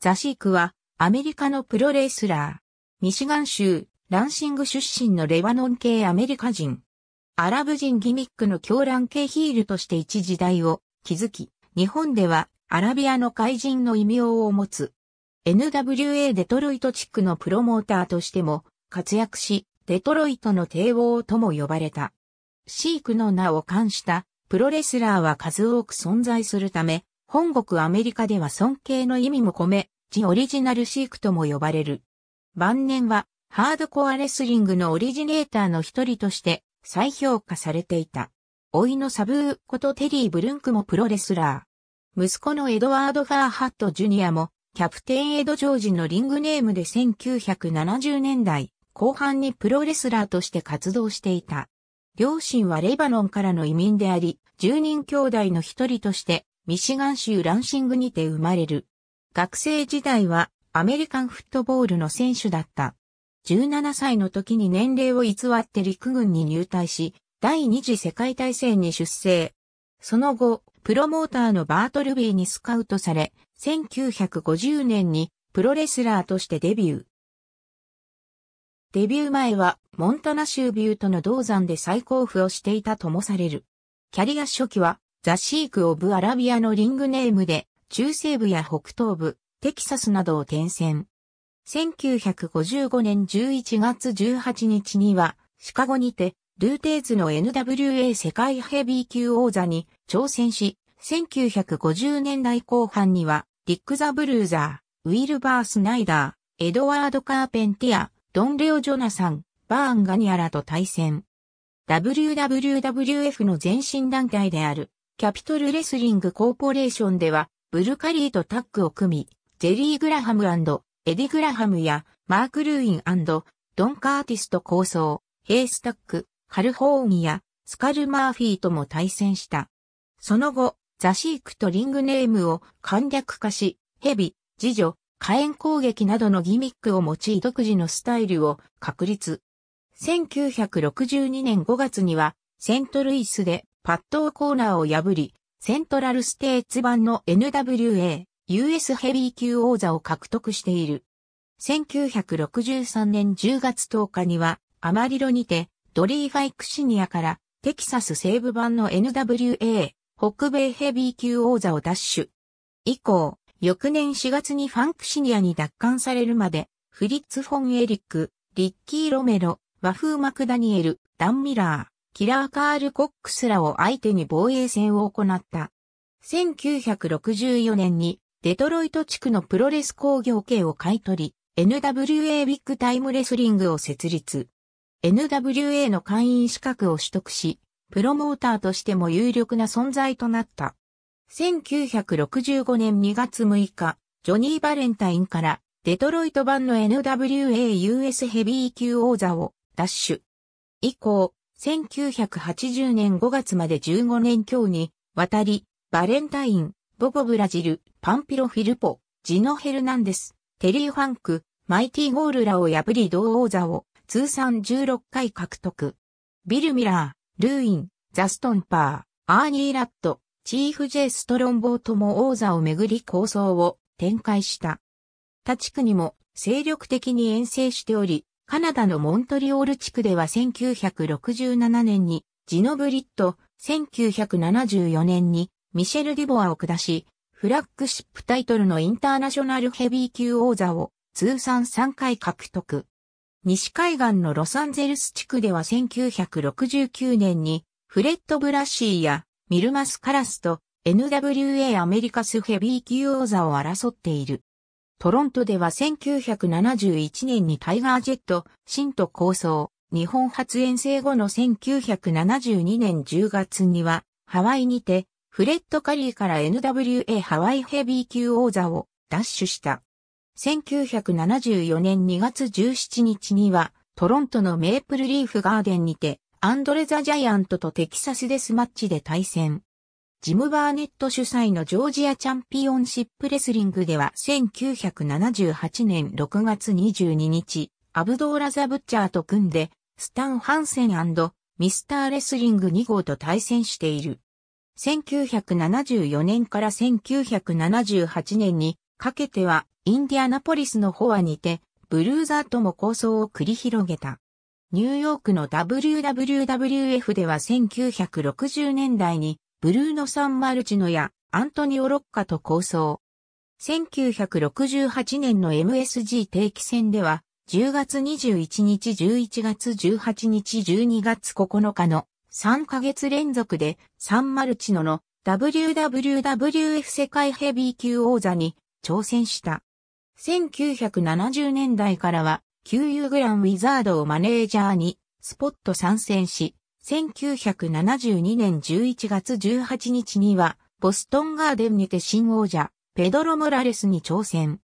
ザシークはアメリカのプロレスラー。ミシガン州ランシング出身のレバノン系アメリカ人。アラブ人ギミックの狂乱系ヒールとして一時代を築き、日本ではアラビアの怪人の異名を持つ。NWA デトロイト地区のプロモーターとしても活躍し、デトロイトの帝王とも呼ばれた。シークの名を冠したプロレスラーは数多く存在するため、本国アメリカでは尊敬の意味も込め、ジオリジナルシークとも呼ばれる。晩年は、ハードコアレスリングのオリジネーターの一人として再評価されていた。老いのサブーことテリー・ブルンクもプロレスラー。息子のエドワード・ファーハット・ジュニアも、キャプテン・エド・ジョージのリングネームで1970年代後半にプロレスラーとして活動していた。両親はレバノンからの移民であり、10人兄弟の一人として、ミシガン州ランシングにて生まれる。学生時代はアメリカンフットボールの選手だった。17歳の時に年齢を偽って陸軍に入隊し、第二次世界大戦に出征。その後、プロモーターのバートルビーにスカウトされ、1950年にプロレスラーとしてデビュー。デビュー前はモンタナ州ビュートの銅山で再交付をしていたともされる。キャリア初期はザ・シーク・オブ・アラビアのリングネームで中西部や北東部、テキサスなどを転戦。1955年11月18日には、シカゴにて、ルーテーズの NWA 世界ヘビー級王座に挑戦し、1950年代後半には、リック・ザ・ブルーザー、ウィルバー・スナイダー、エドワード・カーペンティア、ドン・レオ・ジョナサン、バーン・ガニアラと対戦。WWWF の前身団体である、キャピトル・レスリング・コーポレーションでは、ブルカリーとタッグを組み、ジェリー・グラハムエディ・グラハムやマーク・ルーインドン・カーティスと構想、ヘイスタック、カルホーンやスカル・マーフィーとも対戦した。その後、ザシークとリングネームを簡略化し、ヘビ、次女、火炎攻撃などのギミックを用い独自のスタイルを確立。1962年5月には、セントルイスでパッドーコーナーを破り、セントラルステーツ版の NWA、US ヘビー級王座を獲得している。1963年10月10日には、アマリロにて、ドリー・ファイクシニアから、テキサス西部版の NWA、北米ヘビー級王座を奪取。以降、翌年4月にファンクシニアに奪還されるまで、フリッツ・フォン・エリック、リッキー・ロメロ、和風マクダニエル、ダン・ミラー、キラー・カール・コックスらを相手に防衛戦を行った。1964年にデトロイト地区のプロレス工業系を買い取り、NWA ビッグタイムレスリングを設立。NWA の会員資格を取得し、プロモーターとしても有力な存在となった。1965年2月6日、ジョニー・バレンタインからデトロイト版の NWA US ヘビー級王座を奪取。以降、1980年5月まで15年強に、渡り、バレンタイン、ボボブラジル、パンピロフィルポ、ジノヘルナンデス、テリー・ファンク、マイティ・ゴールラを破り同王座を通算16回獲得。ビル・ミラー、ルーイン、ザストンパー、アーニー・ラット、チーフ・ジェイ・ストロンボーとも王座をめぐり構想を展開した。他地区にも精力的に遠征しており、カナダのモントリオール地区では1967年にジノ・ブリット、1974年にミシェル・ディボアを下し、フラッグシップタイトルのインターナショナルヘビー級王座を通算3回獲得。西海岸のロサンゼルス地区では1969年にフレッド・ブラッシーやミルマス・カラスと NWA アメリカスヘビー級王座を争っている。トロントでは1971年にタイガージェット、新都構想、日本発遠征後の1972年10月には、ハワイにて、フレッド・カリーから NWA ハワイヘビー級王座を奪取した。1974年2月17日には、トロントのメープルリーフガーデンにて、アンドレ・ザ・ジャイアントとテキサスデスマッチで対戦。ジム・バーネット主催のジョージアチャンピオンシップレスリングでは1978年6月22日、アブドーラ・ザ・ブッチャーと組んで、スタン・ハンセンミスターレスリング2号と対戦している。1974年から1978年にかけては、インディアナポリスのフォアにて、ブルーザーとも構想を繰り広げた。ニューヨークの WWF では1960年代にブルーノ・サン・マルチノやアントニオ・ロッカと構想。1968年の MSG 定期戦では、10月21日、11月18日、12月9日の3ヶ月連続でサンマルチノの WWWF 世界ヘビー級王座に挑戦した。1970年代からは、旧ユグランウィザードをマネージャーにスポット参戦し、1972年11月18日には、ボストンガーデンにて新王者、ペドロ・モラレスに挑戦。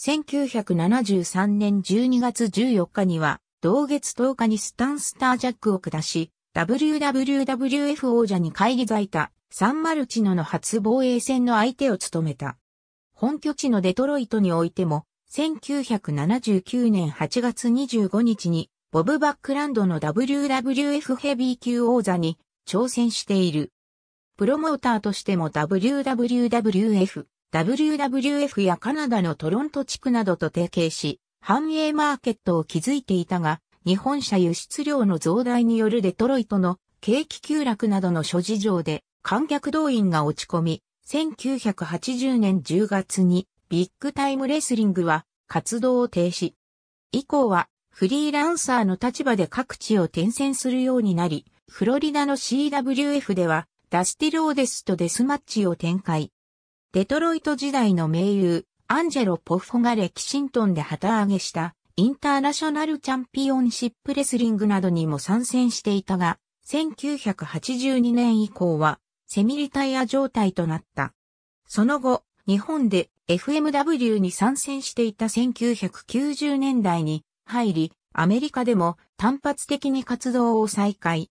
1973年12月14日には、同月10日にスタンスタージャックを下し、WWWF 王者に返り咲いたサンマルチノの初防衛戦の相手を務めた。本拠地のデトロイトにおいても、1979年8月25日にボブ・バックランドの WWF ヘビー級王座に挑戦している。プロモーターとしても WWWF、WWF やカナダのトロント地区などと提携し、繁栄マーケットを築いていたが、日本車輸出量の増大によるデトロイトの景気急落などの諸事情で観客動員が落ち込み、1980年10月にビッグタイムレスリングは活動を停止。以降はフリーランサーの立場で各地を転戦するようになり、フロリダの CWF では、ダスティローデスとデスマッチを展開。デトロイト時代の盟友、アンジェロ・ポッフォがレキシントンで旗揚げした、インターナショナルチャンピオンシップレスリングなどにも参戦していたが、1982年以降は、セミリタイア状態となった。その後、日本で FMW に参戦していた1990年代に入り、アメリカでも単発的に活動を再開。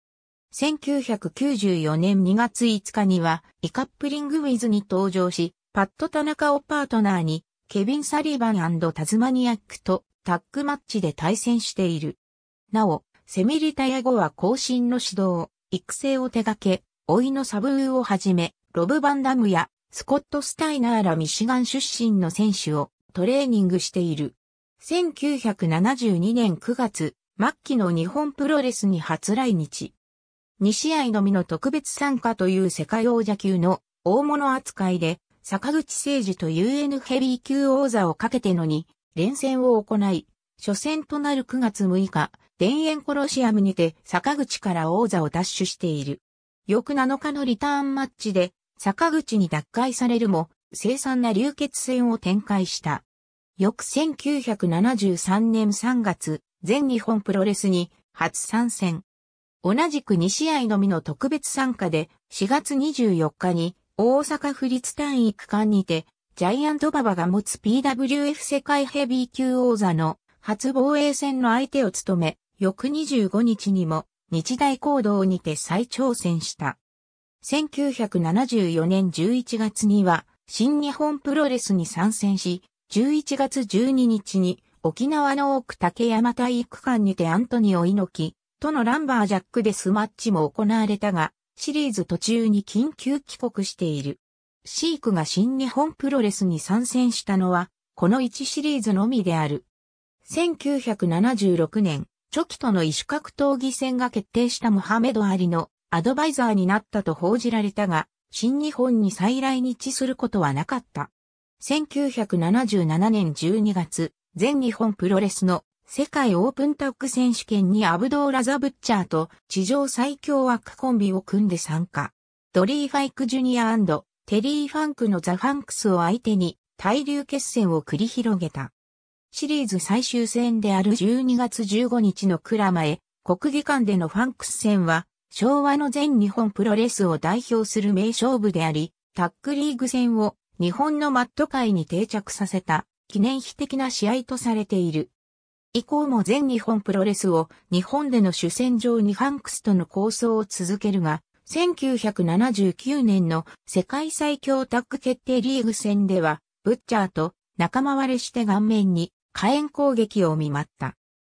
1994年2月5日には、イカップリングウィズに登場し、パット田中をパートナーに、ケビン・サリバンタズマニアックとタッグマッチで対戦している。なお、セミリタヤ後は後進の指導、育成を手掛け、老いのサブーをはじめ、ロブ・バンダムやスコット・スタイナーらミシガン出身の選手をトレーニングしている。1972年9月、末期の日本プロレスに初来日。2試合のみの特別参加という世界王者級の大物扱いで、坂口誠二と UN ヘビー級王座をかけてのに、連戦を行い、初戦となる9月6日、田園コロシアムにて坂口から王座を奪取している。翌7日のリターンマッチで、坂口に奪回されるも、凄惨な流血戦を展開した。翌1973年3月、全日本プロレスに初参戦。同じく2試合のみの特別参加で、4月24日に大阪府立単位区間にて、ジャイアント馬場が持つ PWF 世界ヘビー級王座の初防衛戦の相手を務め、翌25日にも日大行動にて再挑戦した。1974年11月には新日本プロレスに参戦し、11月12日に沖縄の奥竹山体育館にてアントニオ猪木とのランバージャックデスマッチも行われたが、シリーズ途中に緊急帰国している。シークが新日本プロレスに参戦したのは、この1シリーズのみである。1976年、チョキとの異種格闘技戦が決定したモハメド・アリのアドバイザーになったと報じられたが、新日本に再来日することはなかった。1977年12月、全日本プロレスの世界オープンタッグ選手権にアブドーラザ・ブッチャーと地上最強枠コンビを組んで参加。ドリー・ファイク・ジュニアテリー・ファンクのザ・ファンクスを相手に対流決戦を繰り広げた。シリーズ最終戦である12月15日のクラマエ、国技館でのファンクス戦は、昭和の全日本プロレスを代表する名勝負であり、タックリーグ戦を日本のマット界に定着させた記念碑的な試合とされている。以降も全日本プロレスを日本での主戦場にハンクスとの構想を続けるが、1979年の世界最強タッグ決定リーグ戦では、ブッチャーと仲間割れして顔面に火炎攻撃を見舞った。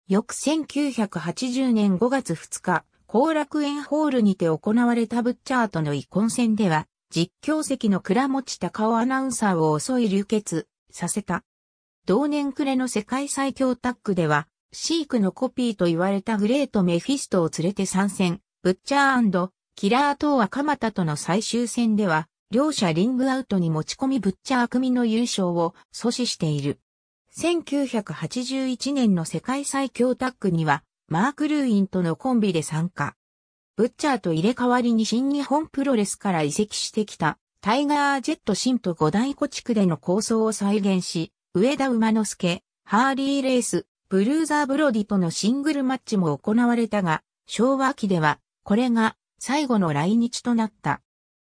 翌1980年5月2日、後楽園ホールにて行われたブッチャーとの遺恨戦では、実況席の倉持隆尾アナウンサーを襲い流血させた。同年暮れの世界最強タッグでは、シークのコピーと言われたグレート・メフィストを連れて参戦、ブッチャーキラー等は鎌田との最終戦では、両者リングアウトに持ち込みブッチャー組の優勝を阻止している。1981年の世界最強タッグには、マーク・ルーインとのコンビで参加。ブッチャーと入れ替わりに新日本プロレスから移籍してきた、タイガージェット新と五大古地区での構想を再現し、上田馬之助、ハーリーレース、ブルーザーブロディとのシングルマッチも行われたが、昭和期では、これが最後の来日となった。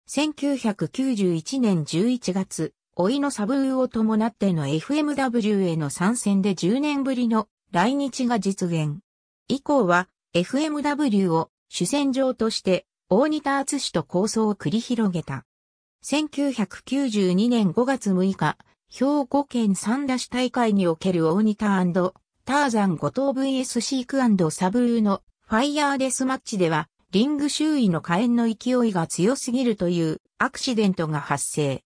1991年11月、老いのサブーを伴っての FMW への参戦で10年ぶりの来日が実現。以降は FMW を主戦場として大仁田厚と構想を繰り広げた。1992年5月6日、兵庫県三田市大会における大仁田ターザン五島 VS シークサブルーのファイヤーデスマッチでは、リング周囲の火炎の勢いが強すぎるというアクシデントが発生。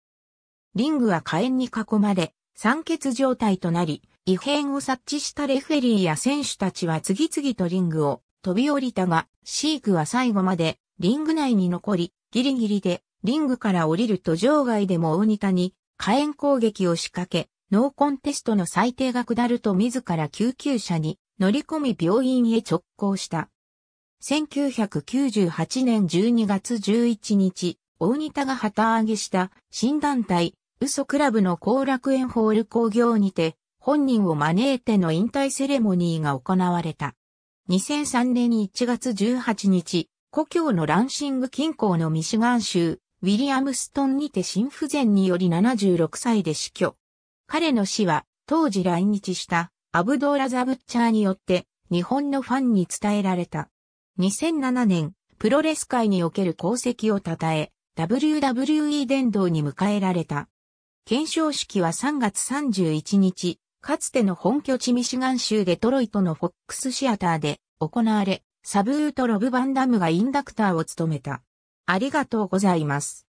リングは火炎に囲まれ、酸欠状態となり、異変を察知したレフェリーや選手たちは次々とリングを飛び降りたが、シークは最後までリング内に残り、ギリギリでリングから降りると場外でも大仁田に火炎攻撃を仕掛け、ノーコンテストの最低が下ると自ら救急車に乗り込み病院へ直行した。1998年12月11日、大仁田が旗揚げした新団体、嘘クラブの後楽園ホール工業にて、本人を招いての引退セレモニーが行われた。2003年1月18日、故郷のランシング近郊のミシガン州、ウィリアムストンにて心不全により76歳で死去。彼の死は、当時来日したアブドーラ・ザ・ブッチャーによって日本のファンに伝えられた。2007年、プロレス界における功績を称え、WWE 殿堂に迎えられた。検証式は3月31日、かつての本拠地ミシガン州デトロイトのフォックスシアターで行われ、サブウート・ロブ・バンダムがインダクターを務めた。ありがとうございます。